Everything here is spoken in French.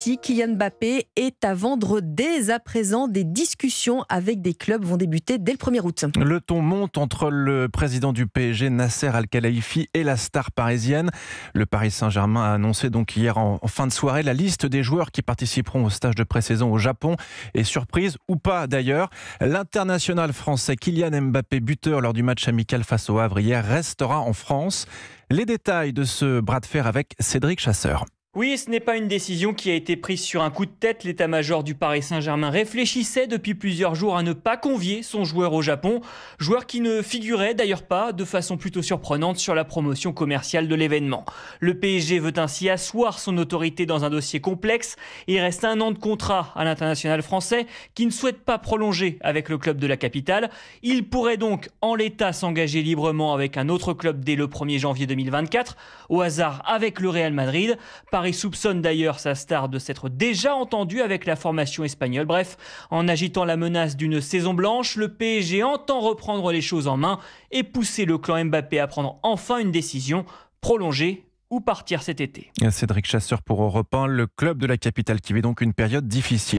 Kylian Mbappé est à vendre dès à présent. Des discussions avec des clubs vont débuter dès le 1er août. Le ton monte entre le président du PSG, Nasser Al-Khelaifi, et la star parisienne. Le Paris Saint-Germain a annoncé donc hier en fin de soirée la liste des joueurs qui participeront au stage de pré-saison au Japon. Et surprise ou pas d'ailleurs, l'international français Kylian Mbappé, buteur lors du match amical face au Havre hier, restera en France. Les détails de ce bras de fer avec Cédric Chasseur. Oui, ce n'est pas une décision qui a été prise sur un coup de tête. L'état-major du Paris Saint-Germain réfléchissait depuis plusieurs jours à ne pas convier son joueur au Japon, joueur qui ne figurait d'ailleurs pas de façon plutôt surprenante sur la promotion commerciale de l'événement. Le PSG veut ainsi asseoir son autorité dans un dossier complexe. Il reste un an de contrat à l'international français qui ne souhaite pas prolonger avec le club de la capitale. Il pourrait donc en l'état s'engager librement avec un autre club dès le 1er janvier 2024, au hasard avec le Real Madrid. Paris il soupçonne d'ailleurs sa star de s'être déjà entendue avec la formation espagnole. Bref, en agitant la menace d'une saison blanche, le PSG entend reprendre les choses en main et pousser le clan Mbappé à prendre enfin une décision prolonger ou partir cet été. Cédric Chasseur pour Europe 1, le club de la capitale qui vit donc une période difficile.